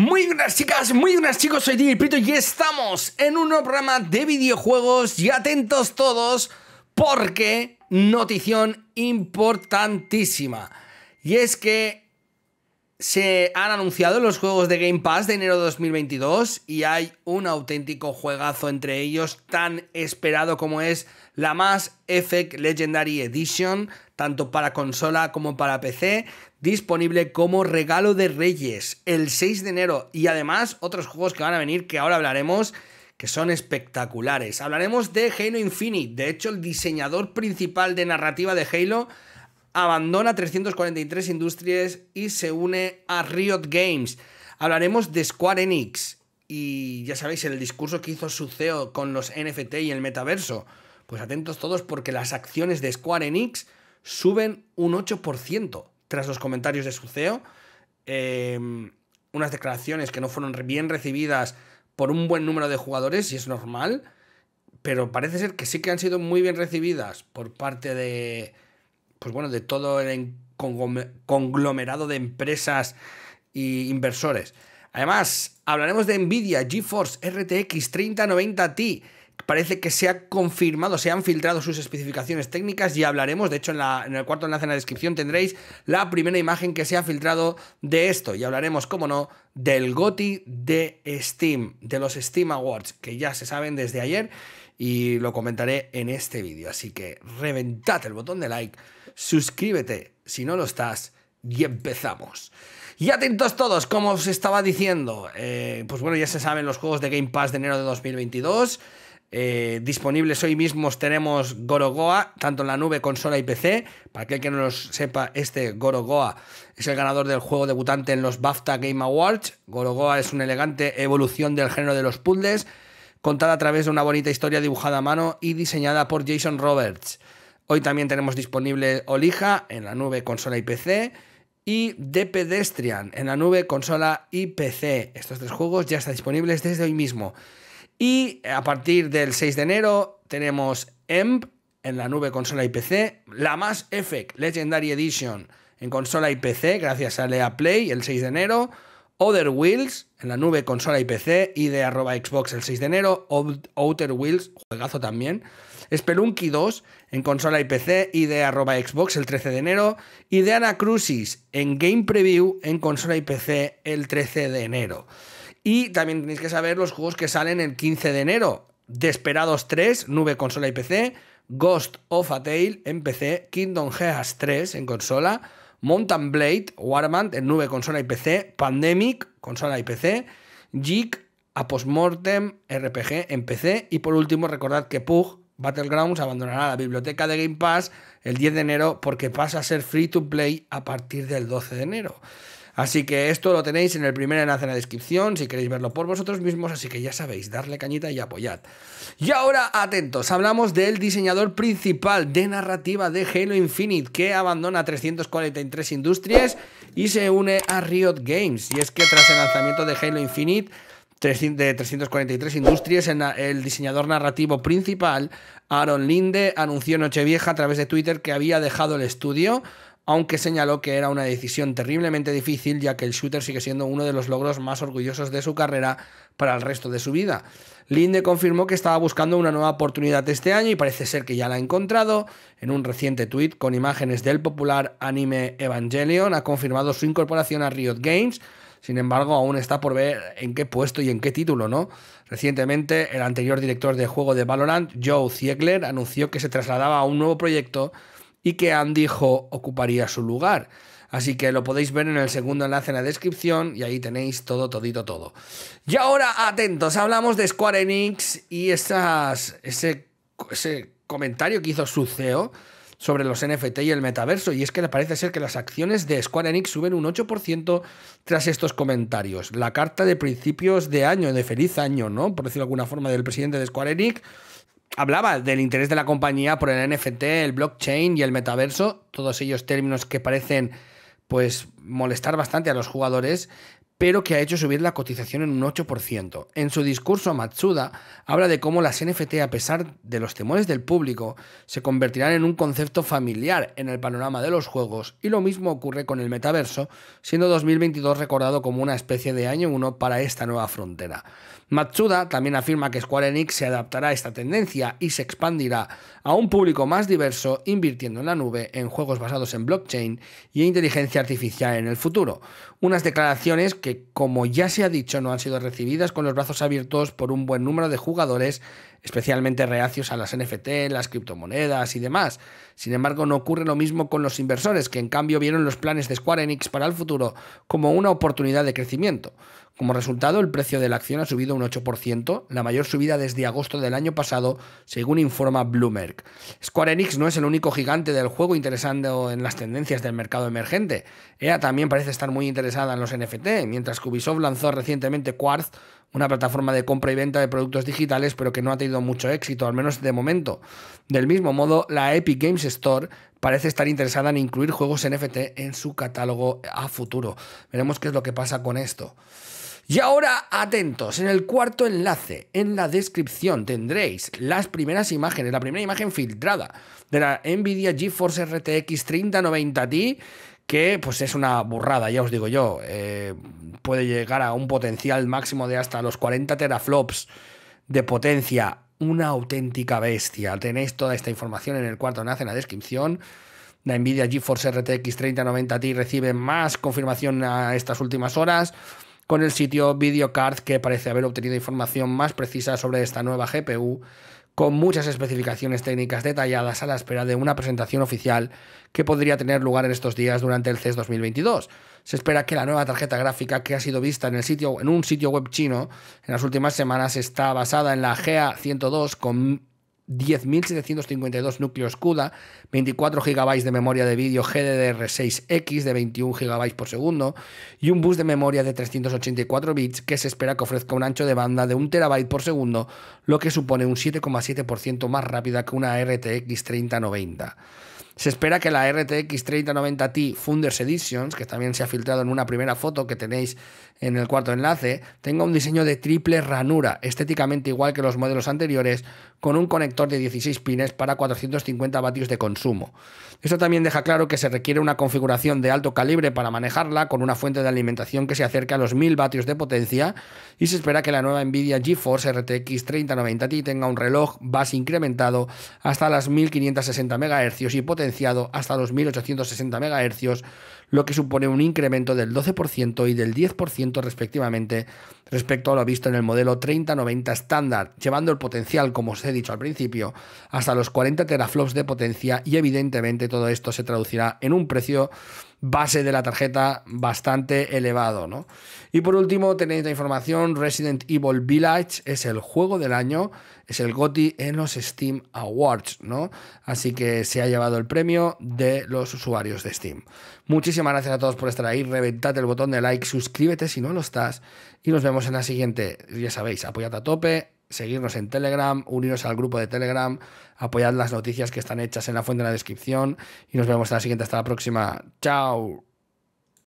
Muy buenas chicas, muy buenas chicos, soy Jimmy pito y estamos en un programa de videojuegos y atentos todos porque notición importantísima y es que se han anunciado los juegos de Game Pass de enero de 2022 y hay un auténtico juegazo entre ellos tan esperado como es la Mass Effect Legendary Edition, tanto para consola como para PC, disponible como regalo de Reyes el 6 de enero y además otros juegos que van a venir que ahora hablaremos que son espectaculares. Hablaremos de Halo Infinite, de hecho el diseñador principal de narrativa de Halo abandona 343 Industries y se une a Riot Games. Hablaremos de Square Enix y ya sabéis el discurso que hizo su CEO con los NFT y el metaverso. Pues atentos todos porque las acciones de Square Enix suben un 8% tras los comentarios de su CEO. Em, unas declaraciones que no fueron bien recibidas por un buen número de jugadores, y es normal, pero parece ser que sí que han sido muy bien recibidas por parte de, pues bueno, de todo el conglomerado de empresas e inversores. Además, hablaremos de Nvidia GeForce RTX 3090 Ti parece que se ha confirmado, se han filtrado sus especificaciones técnicas y hablaremos, de hecho en, el cuarto enlace en la descripción tendréis la primera imagen que se ha filtrado de esto y hablaremos, como no, del GOTI de Steam, de los Steam Awards, que ya se saben desde ayer y lo comentaré en este vídeo, así que reventad el botón de like, suscríbete si no lo estás y empezamos. Y atentos todos, como os estaba diciendo, eh, pues bueno, ya se saben los juegos de Game Pass de enero de 2022. Eh, disponibles hoy mismo tenemos Gorogoa, tanto en la nube, consola y PC. Para aquel que no lo sepa, este Gorogoa es el ganador del juego debutante en los BAFTA Game Awards. Gorogoa es una elegante evolución del género de los puzzles, contada a través de una bonita historia dibujada a mano y diseñada por Jason Roberts. Hoy también tenemos disponible Olija en la nube, consola y PC. Y The Pedestrian en la nube, consola y PC. Estos tres juegos ya están disponibles desde hoy mismo. Y a partir del 6 de enero tenemos EMP en la nube consola y PC, la Mass Effect Legendary Edition en consola y PC gracias a Lea Play el 6 de enero, Other Wheels en la nube consola y PC y de arroba Xbox el 6 de enero, Outer Wheels, juegazo también, Spelunky 2 en consola y PC y de arroba Xbox el 13 de enero y de Ana en Game Preview en consola y PC el 13 de enero. Y también tenéis que saber los juegos que salen el 15 de enero. Desperados 3, nube, consola y PC. Ghost of a Tale en PC. Kingdom Hearts 3 en consola. Mountain Blade, Warman en nube, consola y PC. Pandemic, consola y PC. Geek, a Postmortem RPG en PC. Y por último, recordad que Pug Battlegrounds abandonará la biblioteca de Game Pass el 10 de enero porque pasa a ser free to play a partir del 12 de enero. Así que esto lo tenéis en el primer enlace en la descripción si queréis verlo por vosotros mismos, así que ya sabéis, darle cañita y apoyad. Y ahora, atentos, hablamos del diseñador principal de narrativa de Halo Infinite, que abandona 343 Industries y se une a Riot Games. Y es que tras el lanzamiento de Halo Infinite, de 343 Industries, el diseñador narrativo principal, Aaron Linde, anunció Nochevieja a través de Twitter que había dejado el estudio aunque señaló que era una decisión terriblemente difícil ya que el shooter sigue siendo uno de los logros más orgullosos de su carrera para el resto de su vida. Linde confirmó que estaba buscando una nueva oportunidad este año y parece ser que ya la ha encontrado. En un reciente tuit con imágenes del popular anime Evangelion ha confirmado su incorporación a Riot Games. Sin embargo, aún está por ver en qué puesto y en qué título, ¿no? Recientemente, el anterior director de juego de Valorant, Joe Ziegler, anunció que se trasladaba a un nuevo proyecto y que Andy dijo ocuparía su lugar. Así que lo podéis ver en el segundo enlace en la descripción y ahí tenéis todo, todito, todo. Y ahora, atentos, hablamos de Square Enix y ese, ese comentario que hizo su CEO sobre los NFT y el metaverso, y es que parece ser que las acciones de Square Enix suben un 8% tras estos comentarios. La carta de principios de año, de feliz año, ¿no? Por decirlo de alguna forma, del presidente de Square Enix hablaba del interés de la compañía por el NFT, el blockchain y el metaverso, todos ellos términos que parecen pues molestar bastante a los jugadores, pero que ha hecho subir la cotización en un 8%. En su discurso, Matsuda habla de cómo las NFT, a pesar de los temores del público, se convertirán en un concepto familiar en el panorama de los juegos, y lo mismo ocurre con el metaverso, siendo 2022 recordado como una especie de año uno para esta nueva frontera. Matsuda también afirma que Square Enix se adaptará a esta tendencia y se expandirá a un público más diverso invirtiendo en la nube, en juegos basados en blockchain y inteligencia artificial en el futuro. Unas declaraciones que como ya se ha dicho, no han sido recibidas con los brazos abiertos por un buen número de jugadores especialmente reacios a las NFT, las criptomonedas y demás. Sin embargo, no ocurre lo mismo con los inversores, que en cambio vieron los planes de Square Enix para el futuro como una oportunidad de crecimiento. Como resultado, el precio de la acción ha subido un 8%, la mayor subida desde agosto del año pasado, según informa Bloomberg. Square Enix no es el único gigante del juego interesado en las tendencias del mercado emergente. EA también parece estar muy interesada en los NFT, mientras que Ubisoft lanzó recientemente Quartz, una plataforma de compra y venta de productos digitales, pero que no ha tenido mucho éxito, al menos de momento. Del mismo modo, la Epic Games Store parece estar interesada en incluir juegos NFT en su catálogo a futuro. Veremos qué es lo que pasa con esto. Y ahora atentos, en el cuarto enlace, en la descripción, tendréis las primeras imágenes, la primera imagen filtrada de la Nvidia GeForce RTX 3090 Ti que pues es una burrada, ya os digo yo. Eh, puede llegar a un potencial máximo de hasta los 40 teraflops de potencia. Una auténtica bestia. Tenéis toda esta información en el cuarto nace en la descripción. La Nvidia GeForce RTX 3090 Ti recibe más confirmación a estas últimas horas con el sitio Videocard que parece haber obtenido información más precisa sobre esta nueva GPU con muchas especificaciones técnicas detalladas a la espera de una presentación oficial que podría tener lugar en estos días durante el CES 2022. Se espera que la nueva tarjeta gráfica que ha sido vista en, el sitio, en un sitio web chino en las últimas semanas está basada en la GA 102 con 10.752 núcleos CUDA, 24 GB de memoria de vídeo GDDR6X de 21 GB por segundo y un bus de memoria de 384 bits que se espera que ofrezca un ancho de banda de 1 TB por segundo, lo que supone un 7,7% más rápida que una RTX 3090. Se espera que la RTX 3090 Ti Funders Editions, que también se ha filtrado en una primera foto que tenéis en el cuarto enlace, tenga un diseño de triple ranura, estéticamente igual que los modelos anteriores, con un conector de 16 pines para 450 vatios de consumo. Esto también deja claro que se requiere una configuración de alto calibre para manejarla, con una fuente de alimentación que se acerca a los 1000 vatios de potencia, y se espera que la nueva Nvidia GeForce RTX 3090 Ti tenga un reloj base incrementado hasta las 1560 MHz y potencia hasta los 1860 megahercios lo que supone un incremento del 12% y del 10% respectivamente respecto a lo visto en el modelo 3090 estándar, llevando el potencial, como os he dicho al principio, hasta los 40 teraflops de potencia y evidentemente todo esto se traducirá en un precio base de la tarjeta bastante elevado. ¿no? Y por último tenéis la información, Resident Evil Village es el juego del año, es el GOTI en los Steam Awards, ¿no? Así que se ha llevado el premio de los usuarios de Steam. Muchísimas gracias a todos por estar ahí, reventad el botón de like, suscríbete si no lo estás y nos vemos en la siguiente. Ya sabéis, apoyad a tope, seguirnos en Telegram, uniros al grupo de Telegram, apoyad las noticias que están hechas en la fuente de la descripción y nos vemos en la siguiente. Hasta la próxima. Chao.